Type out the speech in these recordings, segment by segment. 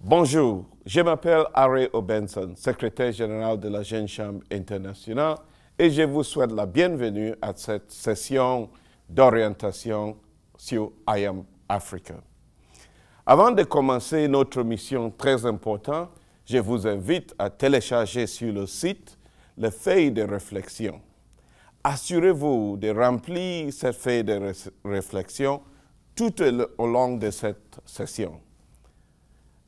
Bonjour, je m'appelle Harry Obenson, secrétaire général de la Jeune Chambre internationale et je vous souhaite la bienvenue à cette session d'orientation sur I Am Africa. Avant de commencer notre mission très importante, je vous invite à télécharger sur le site les feuilles de réflexion. Assurez-vous de remplir ces feuille de réflexion tout au long de cette session.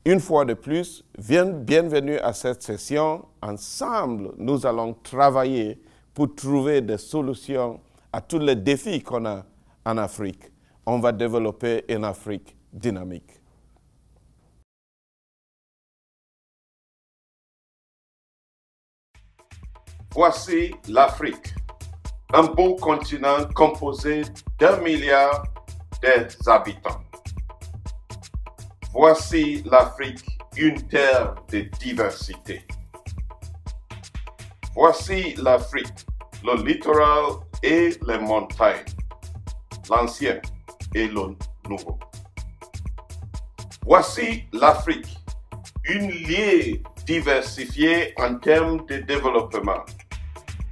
Une fois de plus, bienvenue à cette session. Ensemble, nous allons travailler pour trouver des solutions à tous les défis qu'on a en Afrique. On va développer une Afrique dynamique. Voici l'Afrique, un beau continent composé d'un milliard habitants. Voici l'Afrique, une terre de diversité. Voici l'Afrique, le littoral et les montagnes, l'ancien et le nouveau. Voici l'Afrique, une liée diversifiée en termes de développement,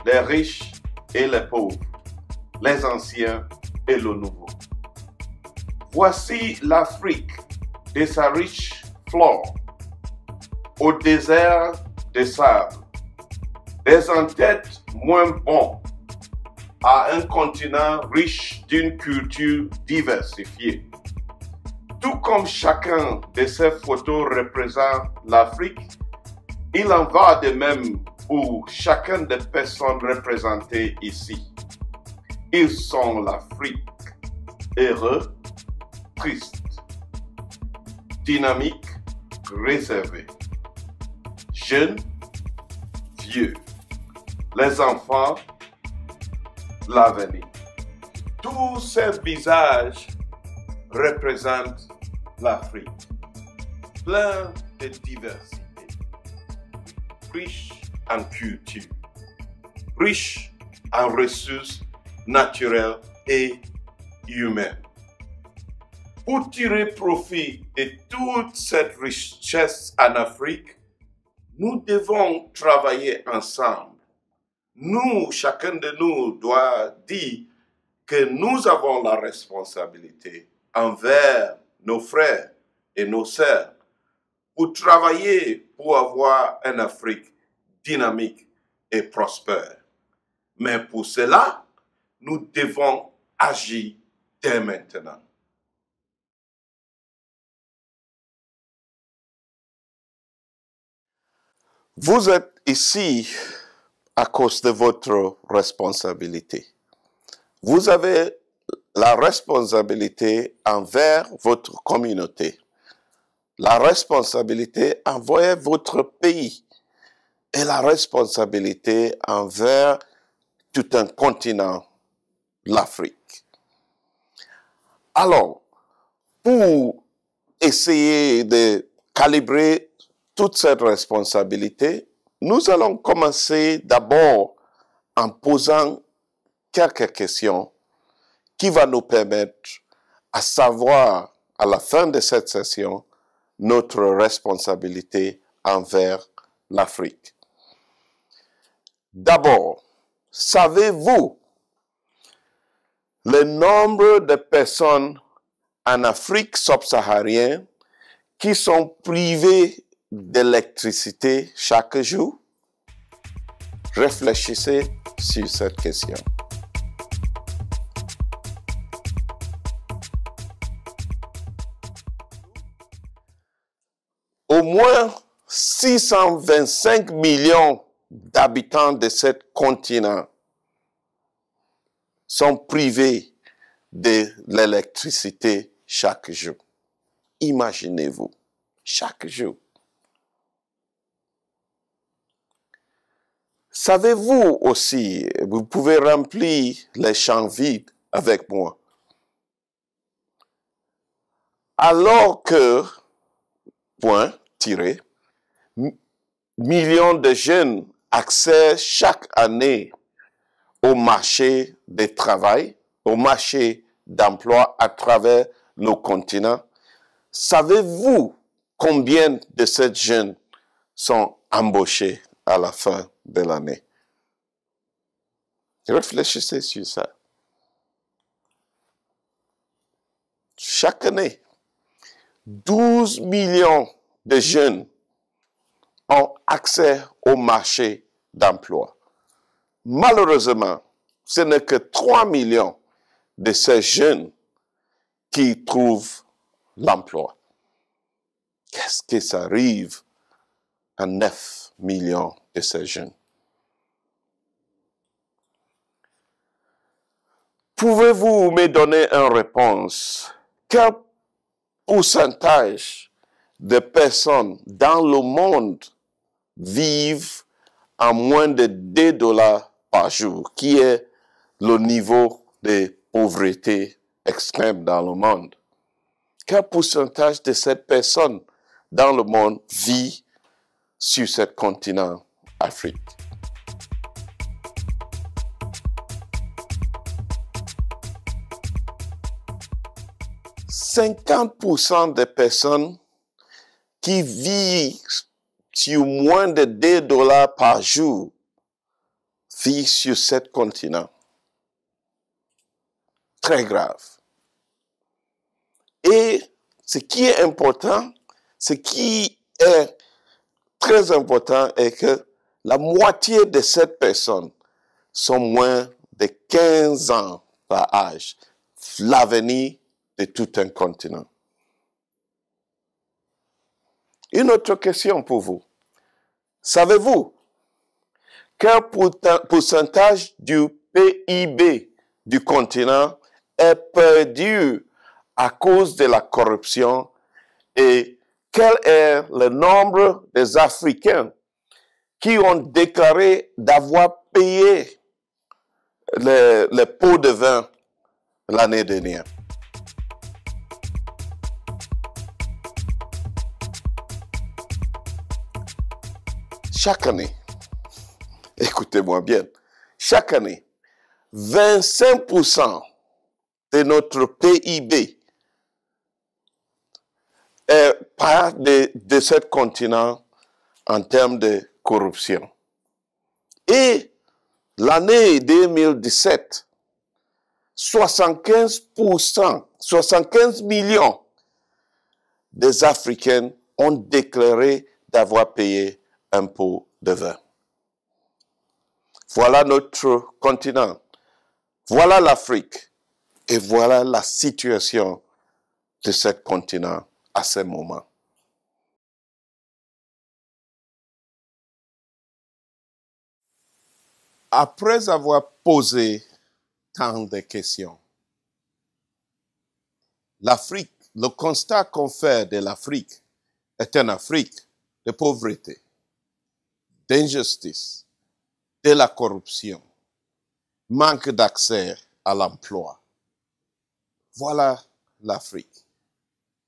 les riches et les pauvres, les anciens et le nouveau. Voici l'Afrique de sa riche flore, au désert des sables, des entêtes moins bons, à un continent riche d'une culture diversifiée. Tout comme chacun de ces photos représente l'Afrique, il en va de même pour chacun des personnes représentées ici. Ils sont l'Afrique, heureux triste, dynamique, réservé. jeune, vieux, les enfants, l'avenir. Tous ces visages représentent l'Afrique, plein de diversité, riche en culture, riche en ressources naturelles et humaines pour tirer profit de toute cette richesse en Afrique, nous devons travailler ensemble. Nous, chacun de nous doit dire que nous avons la responsabilité envers nos frères et nos sœurs pour travailler pour avoir une Afrique dynamique et prospère. Mais pour cela, nous devons agir dès maintenant. Vous êtes ici à cause de votre responsabilité. Vous avez la responsabilité envers votre communauté, la responsabilité envers votre pays et la responsabilité envers tout un continent, l'Afrique. Alors, pour essayer de calibrer toute cette responsabilité, nous allons commencer d'abord en posant quelques questions qui vont nous permettre à savoir à la fin de cette session notre responsabilité envers l'Afrique. D'abord, savez-vous le nombre de personnes en Afrique subsaharienne qui sont privées d'électricité chaque jour Réfléchissez sur cette question. Au moins 625 millions d'habitants de ce continent sont privés de l'électricité chaque jour. Imaginez-vous, chaque jour. Savez-vous aussi, vous pouvez remplir les champs vides avec moi. Alors que, point, tiré, millions de jeunes accèdent chaque année au marché du travail, au marché d'emploi à travers nos continents. Savez-vous combien de ces jeunes sont embauchés à la fin de l'année. Réfléchissez sur ça. Chaque année, 12 millions de jeunes ont accès au marché d'emploi. Malheureusement, ce n'est que 3 millions de ces jeunes qui trouvent l'emploi. Qu'est-ce qui arrive à 9 millions jeunes. Pouvez-vous me donner une réponse? Quel pourcentage de personnes dans le monde vivent à moins de 2 dollars par jour, qui est le niveau de pauvreté extrême dans le monde. Quel pourcentage de ces personnes dans le monde vit sur ce continent Afrique. « 50% des personnes qui vivent sur moins de 2 dollars par jour vivent sur ce continent. Très grave. Et ce qui est important, ce qui est très important est que la moitié de cette personnes sont moins de 15 ans par âge. L'avenir de tout un continent. Une autre question pour vous. Savez-vous quel pourcentage du PIB du continent est perdu à cause de la corruption et quel est le nombre des Africains qui ont déclaré d'avoir payé les, les pots de vin l'année dernière. Chaque année, écoutez-moi bien, chaque année, 25% de notre PIB est part de, de ce continent en termes de corruption. Et l'année 2017, 75%, 75 millions des Africains ont déclaré d'avoir payé un pot de vin. Voilà notre continent. Voilà l'Afrique. Et voilà la situation de ce continent à ce moment. après avoir posé tant de questions, l'Afrique, le constat qu'on fait de l'Afrique est une Afrique de pauvreté, d'injustice, de la corruption, manque d'accès à l'emploi. Voilà l'Afrique.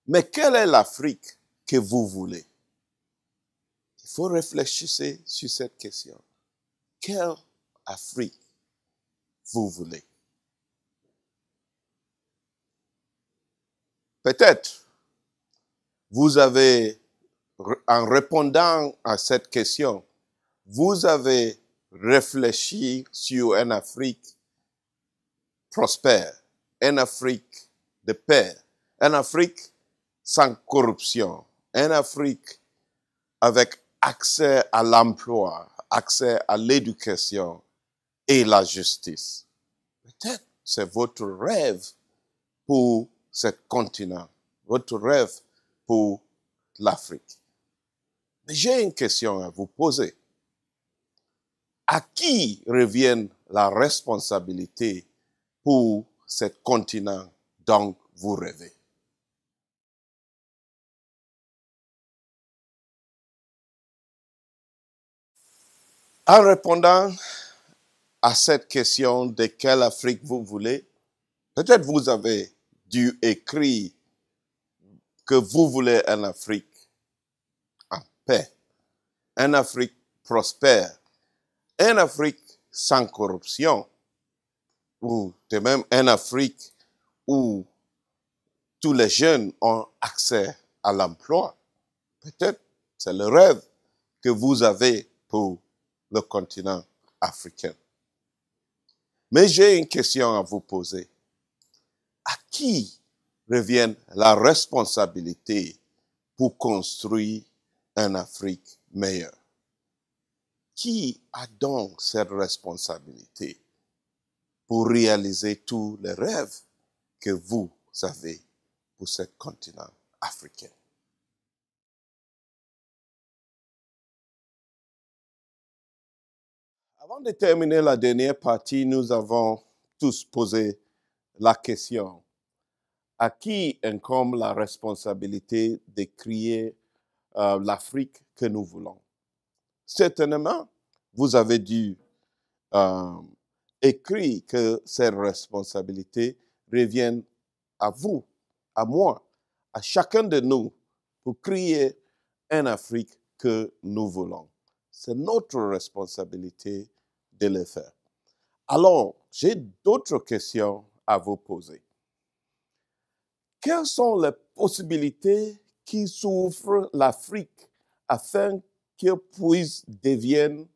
Mais quelle est l'Afrique que vous voulez Il faut réfléchir sur cette question. Quelle Afrique vous voulez. Peut-être vous avez, en répondant à cette question, vous avez réfléchi sur une Afrique prospère, une Afrique de paix, une Afrique sans corruption, une Afrique avec accès à l'emploi, accès à l'éducation, et la justice. Peut-être c'est votre rêve pour ce continent, votre rêve pour l'Afrique. Mais j'ai une question à vous poser. À qui revient la responsabilité pour ce continent dont vous rêvez? En répondant à cette question de quelle Afrique vous voulez, peut-être vous avez dû écrire que vous voulez un Afrique en paix, un Afrique prospère, un Afrique sans corruption, ou de même un Afrique où tous les jeunes ont accès à l'emploi. Peut-être c'est le rêve que vous avez pour le continent africain. Mais j'ai une question à vous poser. À qui revient la responsabilité pour construire un Afrique meilleure? Qui a donc cette responsabilité pour réaliser tous les rêves que vous avez pour ce continent africain? Avant de terminer la dernière partie, nous avons tous posé la question, à qui incombe la responsabilité de créer euh, l'Afrique que nous voulons Certainement, vous avez dû euh, écrire que ces responsabilités reviennent à vous, à moi, à chacun de nous pour créer un Afrique que nous voulons. C'est notre responsabilité de le faire. Alors, j'ai d'autres questions à vous poser. Quelles sont les possibilités qui s'ouvrent l'Afrique afin qu'elle puisse devenir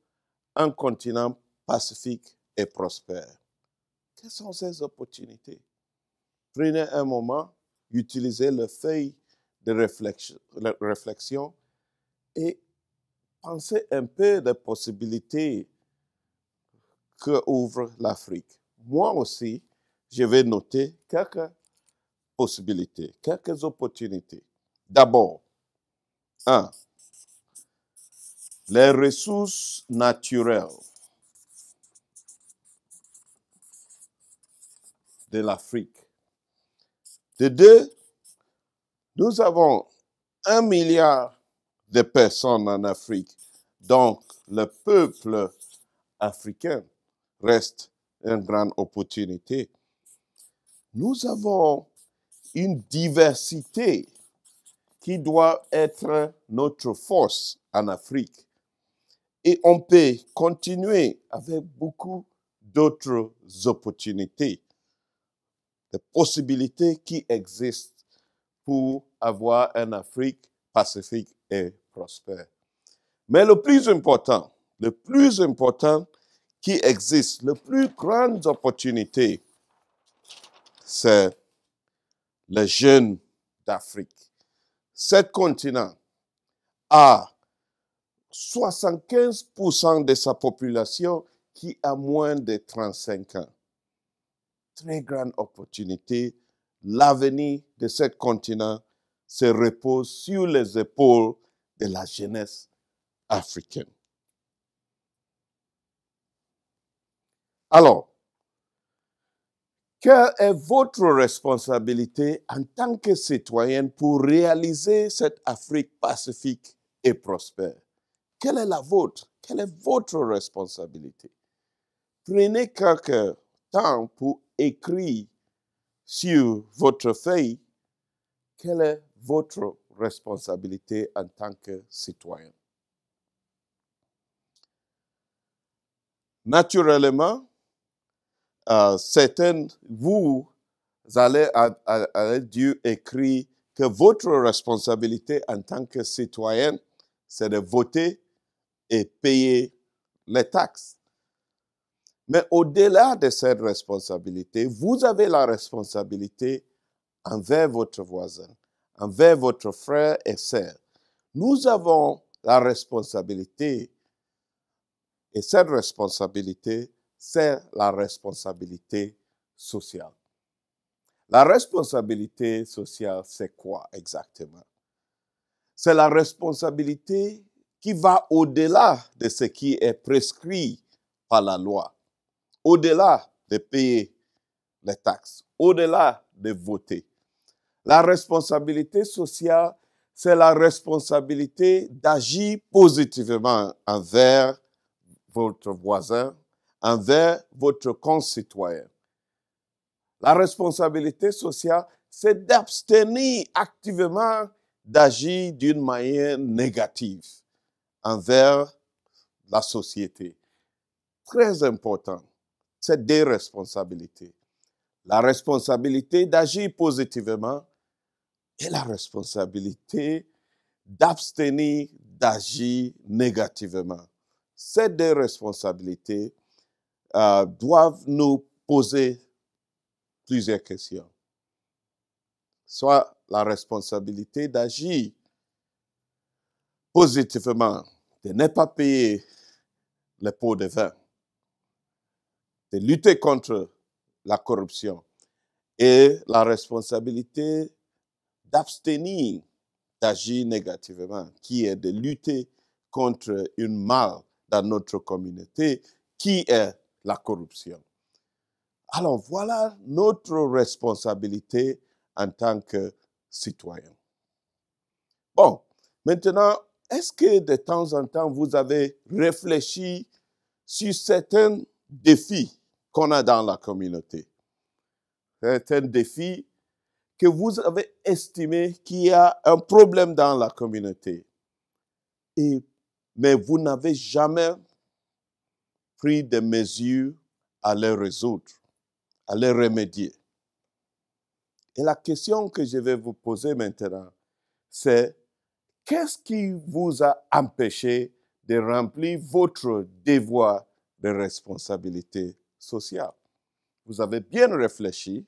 un continent pacifique et prospère? Quelles sont ces opportunités? Prenez un moment, utilisez le feuille de réflexion et pensez un peu des possibilités que ouvre l'Afrique. Moi aussi, je vais noter quelques possibilités, quelques opportunités. D'abord, un, les ressources naturelles de l'Afrique. De deux, nous avons un milliard de personnes en Afrique, donc le peuple africain reste une grande opportunité. Nous avons une diversité qui doit être notre force en Afrique. Et on peut continuer avec beaucoup d'autres opportunités, des possibilités qui existent pour avoir une Afrique pacifique et prospère. Mais le plus important, le plus important, qui existe, les plus grandes opportunités, c'est les jeunes d'Afrique. Ce continent a 75% de sa population qui a moins de 35 ans. Très grande opportunité. L'avenir de ce continent se repose sur les épaules de la jeunesse africaine. Alors, quelle est votre responsabilité en tant que citoyen pour réaliser cette Afrique pacifique et prospère? Quelle est la vôtre? Quelle est votre responsabilité? Prenez quelques temps pour écrire sur votre feuille quelle est votre responsabilité en tant que citoyen. Naturellement, certains euh, certaines, vous allez, à, Dieu écrit que votre responsabilité en tant que citoyen, c'est de voter et payer les taxes. Mais au-delà de cette responsabilité, vous avez la responsabilité envers votre voisin, envers votre frère et sœur. Nous avons la responsabilité, et cette responsabilité, c'est la responsabilité sociale. La responsabilité sociale, c'est quoi exactement? C'est la responsabilité qui va au-delà de ce qui est prescrit par la loi, au-delà de payer les taxes, au-delà de voter. La responsabilité sociale, c'est la responsabilité d'agir positivement envers votre voisin, envers votre concitoyen. La responsabilité sociale, c'est d'abstenir activement d'agir d'une manière négative envers la société. Très important, c'est des responsabilités. La responsabilité d'agir positivement et la responsabilité d'abstenir d'agir négativement. c'est des responsabilités euh, doivent nous poser plusieurs questions. Soit la responsabilité d'agir positivement, de ne pas payer les pots de vin, de lutter contre la corruption et la responsabilité d'abstenir d'agir négativement, qui est de lutter contre une mal dans notre communauté, qui est la corruption. Alors voilà notre responsabilité en tant que citoyen. Bon, maintenant, est-ce que de temps en temps vous avez réfléchi sur certains défis qu'on a dans la communauté? Certains défis que vous avez estimé qu'il y a un problème dans la communauté. Et, mais vous n'avez jamais pris des mesures à les résoudre, à les remédier. Et la question que je vais vous poser maintenant, c'est qu'est-ce qui vous a empêché de remplir votre devoir de responsabilité sociale Vous avez bien réfléchi,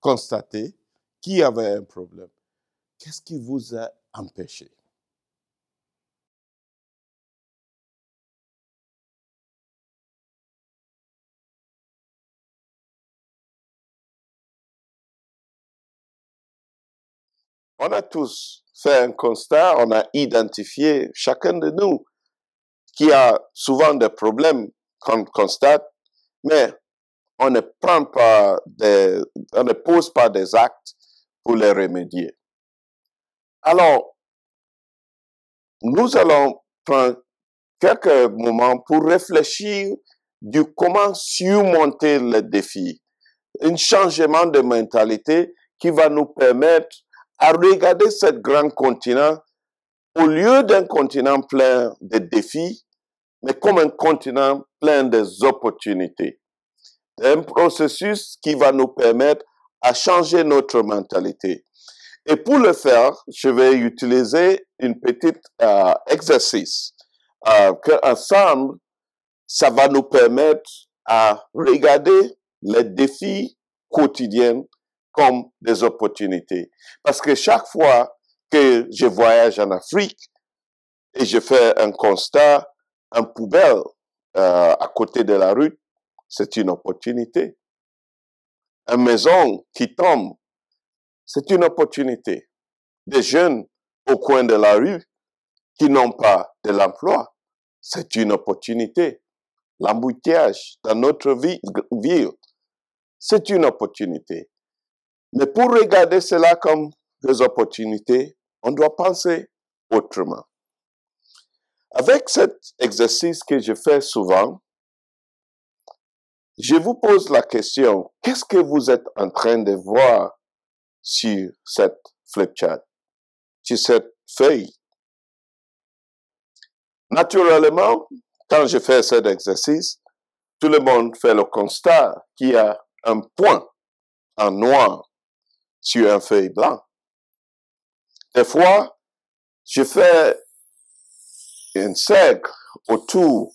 constaté qu'il y avait un problème. Qu'est-ce qui vous a empêché on a tous fait un constat, on a identifié chacun de nous qui a souvent des problèmes qu'on constate, mais on ne prend pas on ne pose pas des actes pour les remédier. Alors, nous allons prendre quelques moments pour réfléchir du comment surmonter les défis, Un changement de mentalité qui va nous permettre à regarder ce grand continent au lieu d'un continent plein de défis, mais comme un continent plein d'opportunités. Un processus qui va nous permettre à changer notre mentalité. Et pour le faire, je vais utiliser une petite euh, exercice euh, ensemble, ça va nous permettre à regarder les défis quotidiens comme des opportunités. Parce que chaque fois que je voyage en Afrique et je fais un constat, un poubelle euh, à côté de la rue, c'est une opportunité. Une maison qui tombe, c'est une opportunité. Des jeunes au coin de la rue qui n'ont pas de l'emploi, c'est une opportunité. L'embouteillage dans notre ville, c'est une opportunité. Mais pour regarder cela comme des opportunités, on doit penser autrement. Avec cet exercice que je fais souvent, je vous pose la question, qu'est-ce que vous êtes en train de voir sur cette flipchart, sur cette feuille? Naturellement, quand je fais cet exercice, tout le monde fait le constat qu'il y a un point en noir sur un feuille blanc. Des fois, je fais un cercle autour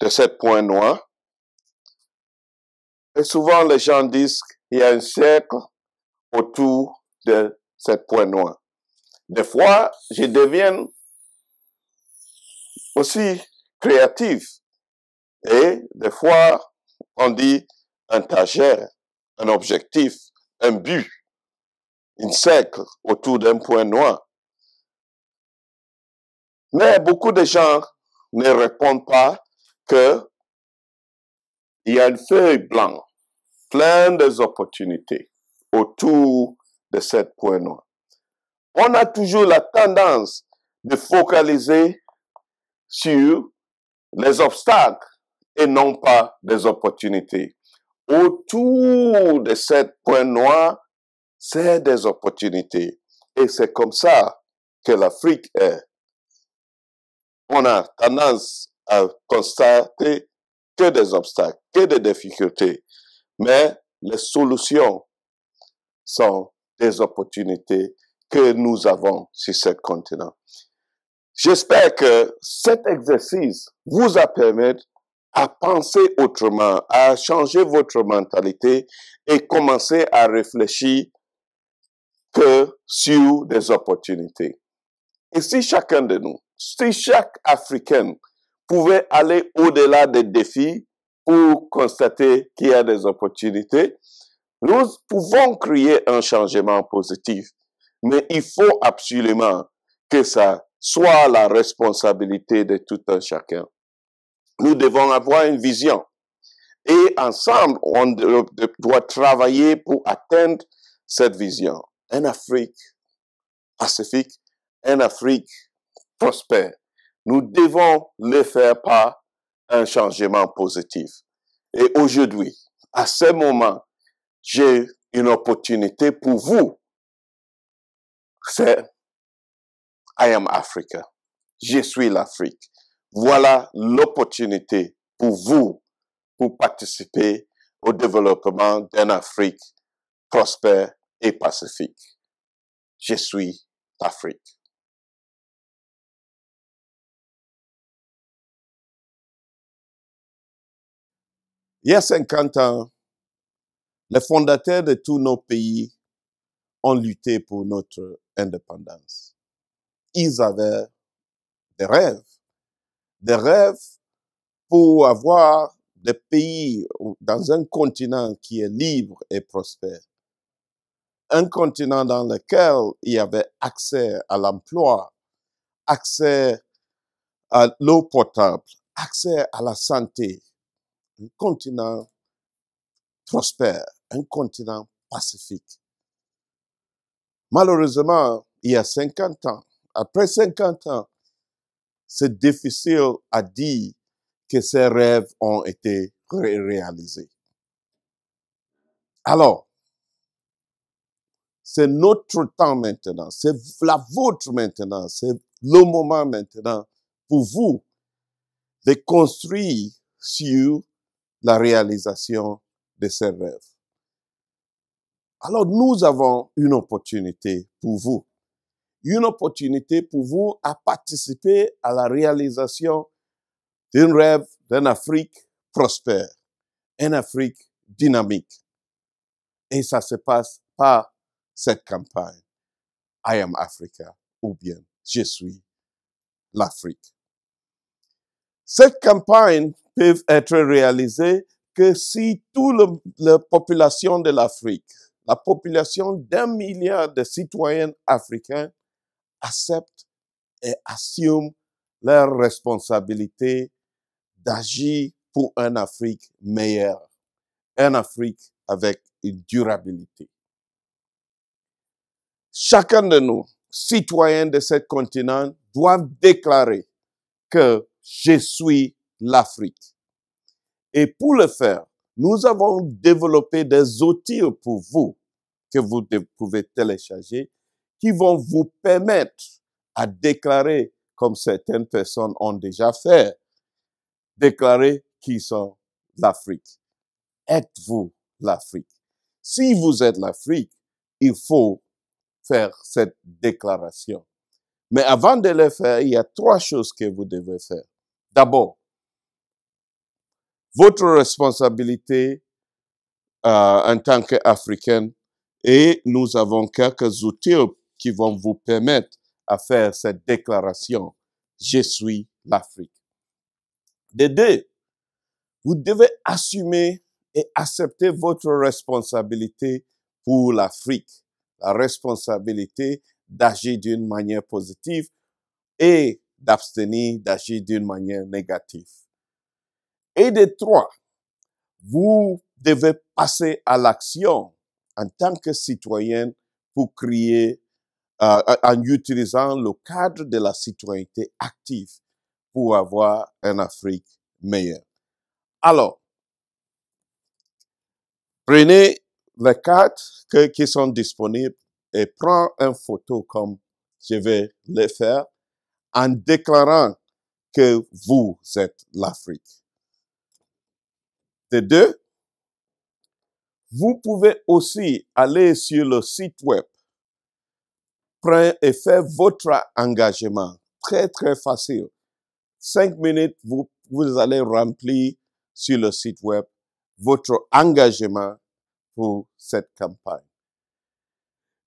de ce point noir. Et souvent, les gens disent qu'il y a un cercle autour de ce point noir. Des fois, je deviens aussi créatif. Et des fois, on dit un tagère, un objectif, un but une cercle autour d'un point noir. Mais beaucoup de gens ne répondent pas que il y a une feuille blanche, plein d'opportunités autour de cette point noir. On a toujours la tendance de focaliser sur les obstacles et non pas des opportunités. Autour de cette point noir, c'est des opportunités. Et c'est comme ça que l'Afrique est. On a tendance à constater que des obstacles, que des difficultés, mais les solutions sont des opportunités que nous avons sur ce continent. J'espère que cet exercice vous a permis à penser autrement, à changer votre mentalité et commencer à réfléchir que sur des opportunités. Et si chacun de nous, si chaque Africain pouvait aller au-delà des défis pour constater qu'il y a des opportunités, nous pouvons créer un changement positif. Mais il faut absolument que ça soit la responsabilité de tout un chacun. Nous devons avoir une vision. Et ensemble, on doit travailler pour atteindre cette vision un Afrique pacifique, un Afrique prospère. Nous devons le faire par un changement positif. Et aujourd'hui, à ce moment, j'ai une opportunité pour vous. C'est I am Africa. Je suis l'Afrique. Voilà l'opportunité pour vous pour participer au développement d'un Afrique prospère et pacifique. Je suis d'Afrique. Il y a 50 ans, les fondateurs de tous nos pays ont lutté pour notre indépendance. Ils avaient des rêves, des rêves pour avoir des pays dans un continent qui est libre et prospère un continent dans lequel il y avait accès à l'emploi, accès à l'eau potable, accès à la santé, un continent prospère, un continent pacifique. Malheureusement, il y a 50 ans, après 50 ans, c'est difficile à dire que ces rêves ont été réalisés. Alors, c'est notre temps maintenant. C'est la vôtre maintenant. C'est le moment maintenant pour vous de construire sur la réalisation de ces rêves. Alors nous avons une opportunité pour vous. Une opportunité pour vous à participer à la réalisation d'un rêve d'un Afrique prospère, une Afrique dynamique. Et ça se passe par cette campagne I am Africa ou bien Je suis l'Afrique. Cette campagne peut être réalisée que si toute la population de l'Afrique, la population d'un milliard de citoyens africains acceptent et assument leur responsabilité d'agir pour un Afrique meilleur, un Afrique avec une durabilité chacun de nous, citoyens de ce continent, doit déclarer que je suis l'Afrique. Et pour le faire, nous avons développé des outils pour vous que vous pouvez télécharger qui vont vous permettre à déclarer, comme certaines personnes ont déjà fait, déclarer qu'ils sont l'Afrique. Êtes-vous l'Afrique? Si vous êtes l'Afrique, il faut faire cette déclaration. Mais avant de le faire, il y a trois choses que vous devez faire. D'abord, votre responsabilité euh, en tant qu'Africain et nous avons quelques outils qui vont vous permettre à faire cette déclaration. Je suis l'Afrique. De deux, vous devez assumer et accepter votre responsabilité pour l'Afrique la responsabilité d'agir d'une manière positive et d'abstenir d'agir d'une manière négative. Et de trois, vous devez passer à l'action en tant que citoyen pour créer, euh, en utilisant le cadre de la citoyenneté active pour avoir un Afrique meilleure. Alors, prenez les cartes qui sont disponibles et prends une photo comme je vais le faire en déclarant que vous êtes l'Afrique. De deux, vous pouvez aussi aller sur le site web et faire votre engagement. Très, très facile. Cinq minutes, vous, vous allez remplir sur le site web votre engagement pour cette campagne.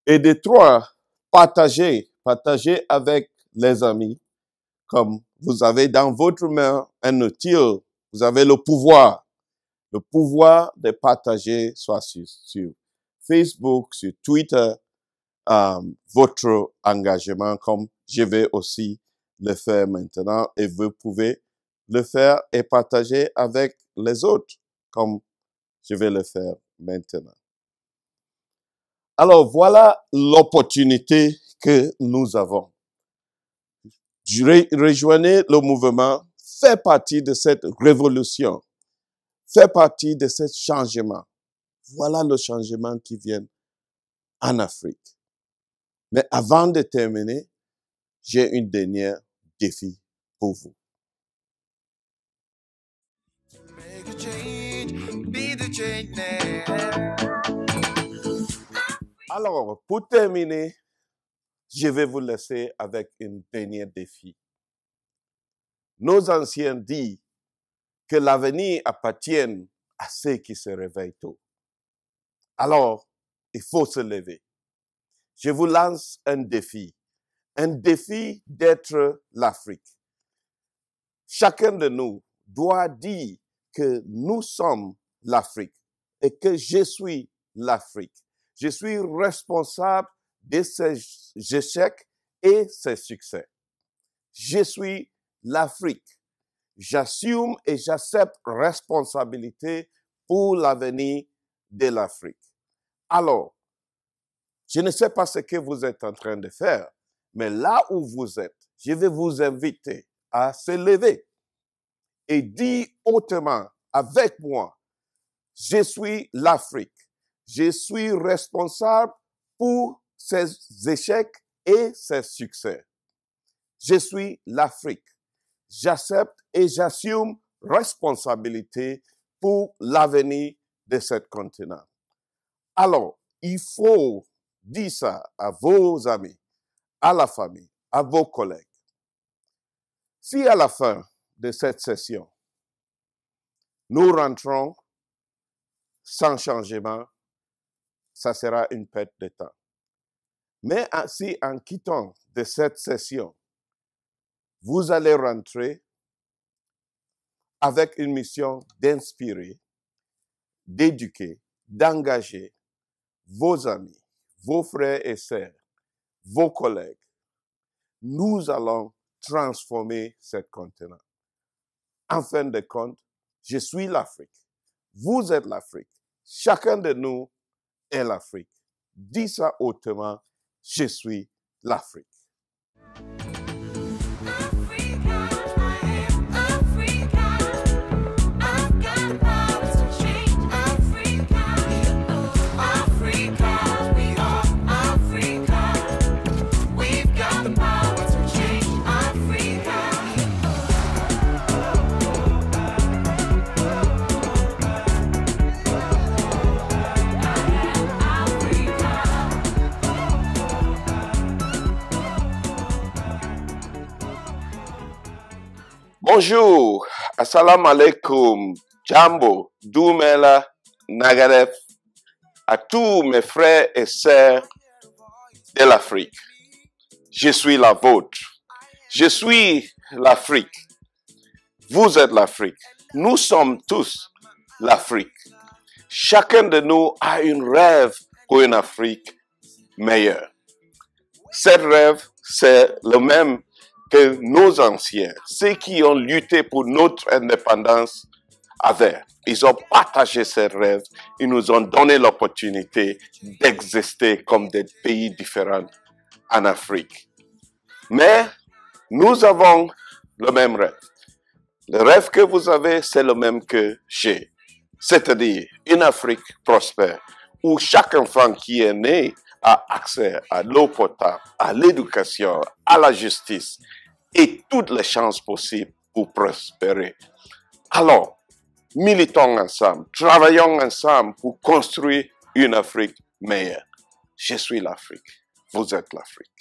Et des trois, partagez, partagez avec les amis, comme vous avez dans votre main un outil, vous avez le pouvoir, le pouvoir de partager, soit sur, sur Facebook, sur Twitter, euh, votre engagement, comme je vais aussi le faire maintenant, et vous pouvez le faire et partager avec les autres, comme je vais le faire maintenant. Alors voilà l'opportunité que nous avons. Rejoignez le mouvement, faites partie de cette révolution, faites partie de ce changement. Voilà le changement qui vient en Afrique. Mais avant de terminer, j'ai une dernière défi pour vous. Alors, pour terminer, je vais vous laisser avec un dernière défi. Nos anciens disent que l'avenir appartient à ceux qui se réveillent tôt. Alors, il faut se lever. Je vous lance un défi, un défi d'être l'Afrique. Chacun de nous doit dire que nous sommes l'Afrique et que je suis l'Afrique. Je suis responsable de ses échecs et ses succès. Je suis l'Afrique. J'assume et j'accepte responsabilité pour l'avenir de l'Afrique. Alors, je ne sais pas ce que vous êtes en train de faire, mais là où vous êtes, je vais vous inviter à se lever et dire hautement avec moi, je suis l'Afrique. Je suis responsable pour ses échecs et ses succès. Je suis l'Afrique. J'accepte et j'assume responsabilité pour l'avenir de ce continent. Alors, il faut dire ça à vos amis, à la famille, à vos collègues. Si à la fin de cette session, nous rentrons sans changement, ça sera une perte de temps. Mais si en quittant de cette session, vous allez rentrer avec une mission d'inspirer, d'éduquer, d'engager vos amis, vos frères et sœurs, vos collègues, nous allons transformer ce continent. En fin de compte, je suis l'Afrique. Vous êtes l'Afrique. Chacun de nous est l'Afrique. Dis ça hautement, je suis l'Afrique. Bonjour, assalamu alaikum, jambo, dumela, nagaref, à tous mes frères et sœurs de l'Afrique. Je suis la vôtre. Je suis l'Afrique. Vous êtes l'Afrique. Nous sommes tous l'Afrique. Chacun de nous a un rêve pour une Afrique meilleure. Cet rêve, c'est le même que nos anciens, ceux qui ont lutté pour notre indépendance, avaient. Ils ont partagé ces rêves, ils nous ont donné l'opportunité d'exister comme des pays différents en Afrique. Mais nous avons le même rêve. Le rêve que vous avez, c'est le même que j'ai. C'est-à-dire une Afrique prospère où chaque enfant qui est né a accès à l'eau potable, à l'éducation, à la justice et toutes les chances possibles pour prospérer. Alors, militons ensemble, travaillons ensemble pour construire une Afrique meilleure. Je suis l'Afrique, vous êtes l'Afrique.